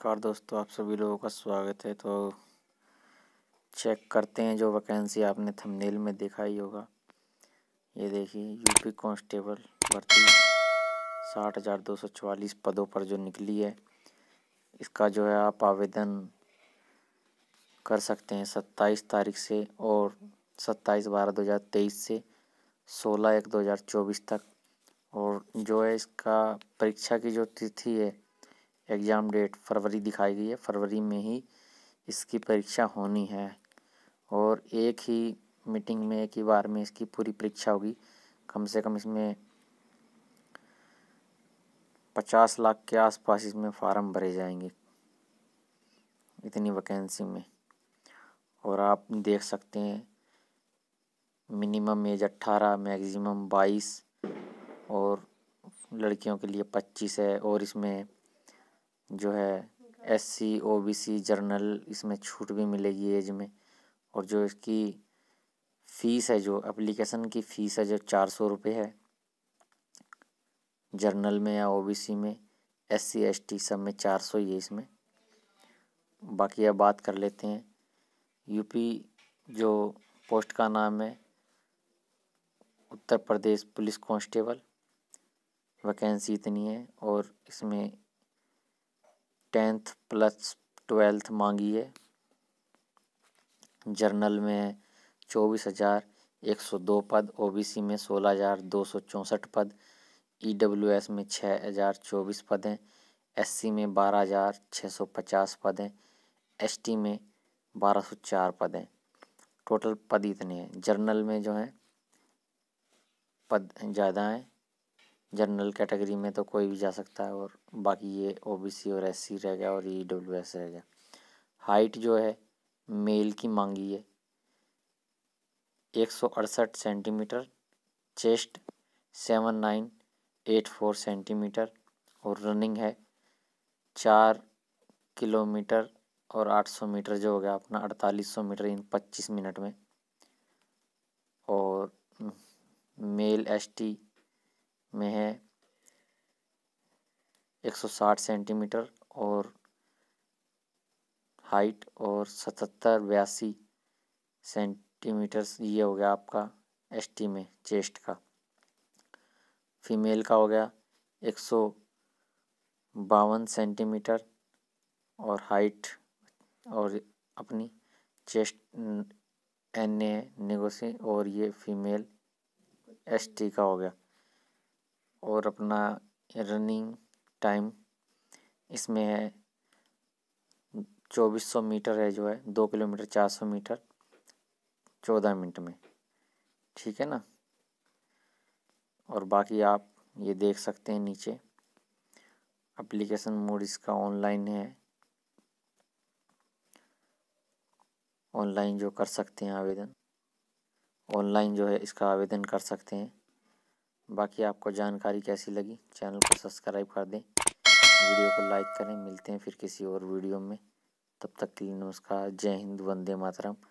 नमस्कार दोस्तों आप सभी लोगों का स्वागत है तो चेक करते हैं जो वैकेंसी आपने थंबनेल में देखा ही होगा ये देखिए यूपी कांस्टेबल भर्ती साठ हज़ार दो सौ चवालीस पदों पर जो निकली है इसका जो है आप आवेदन कर सकते हैं सत्ताईस तारीख से और सत्ताईस बारह दो हज़ार तेईस से सोलह एक दो हज़ार चौबीस तक और जो है इसका परीक्षा की जो तिथि है एग्ज़ाम डेट फरवरी दिखाई गई है फरवरी में ही इसकी परीक्षा होनी है और एक ही मीटिंग में एक ही बार में इसकी पूरी परीक्षा होगी कम से कम इसमें पचास लाख के आसपास इसमें फार्म भरे जाएंगे इतनी वैकेंसी में और आप देख सकते हैं मिनिमम एज अट्ठारह मैक्सिमम बाईस और लड़कियों के लिए पच्चीस है और इसमें जो है S C O B C general इसमें छूट भी मिलेगी एज में और जो इसकी फ़ीस है जो एप्लीकेशन की फ़ीस है जो चार सौ रुपये है जर्नल में या ओ बी सी में एस सी एस टी सब में चार सौ ही है इसमें बाकी अब बात कर लेते हैं यूपी जो पोस्ट का नाम है Uttar Pradesh police constable vacancy इतनी है और इसमें टेंथ प्लस ट्वेल्थ मांगी है जर्नल में चौबीस हज़ार एक सौ दो पद ओबीसी में सोलह हज़ार दो सौ चौंसठ पद ईडब्ल्यूएस में छः हज़ार चौबीस पद हैं एससी में बारह हज़ार छः सौ पचास पद हैं एसटी में बारह सौ चार पद हैं टोटल पद इतने हैं जर्नल में जो हैं पद ज़्यादा हैं जनरल कैटेगरी में तो कोई भी जा सकता है और बाकी ये ओ बी सी और एस सी रह गया और ई डब्ल्यू एस रह गया हाइट जो है मेल की मांगी है एक सौ अड़सठ centimetre chest seven nine eight four centimetre और रनिंग है चार किलोमीटर और आठ सौ मीटर जो हो गया अपना अड़तालीस सौ मीटर इन पच्चीस मिनट में और मेल एस टी में है 160 सेंटीमीटर और हाइट और सतहत्तर बयासी सेंटीमीटर ये हो गया आपका एस टी में चेस्ट का फीमेल का हो गया एक सौ बावन सेंटीमीटर और हाइट और अपनी चेस्ट एन ए निगोसी और ये फीमेल एस टी का हो गया और अपना रनिंग टाइम इसमें है चौबीस सौ मीटर है जो है दो किलोमीटर चार सौ मीटर चौदह मिनट में ठीक है ना और बाकी आप ये देख सकते हैं नीचे एप्लीकेशन मोड इसका ऑनलाइन है ऑनलाइन जो कर सकते हैं आवेदन ऑनलाइन जो है इसका आवेदन कर सकते हैं बाकी आपको जानकारी कैसी लगी चैनल को सब्सक्राइब कर दें वीडियो को लाइक करें मिलते हैं फिर किसी और वीडियो में तब तक के लिए नमस्कार जय हिंद वंदे मातरम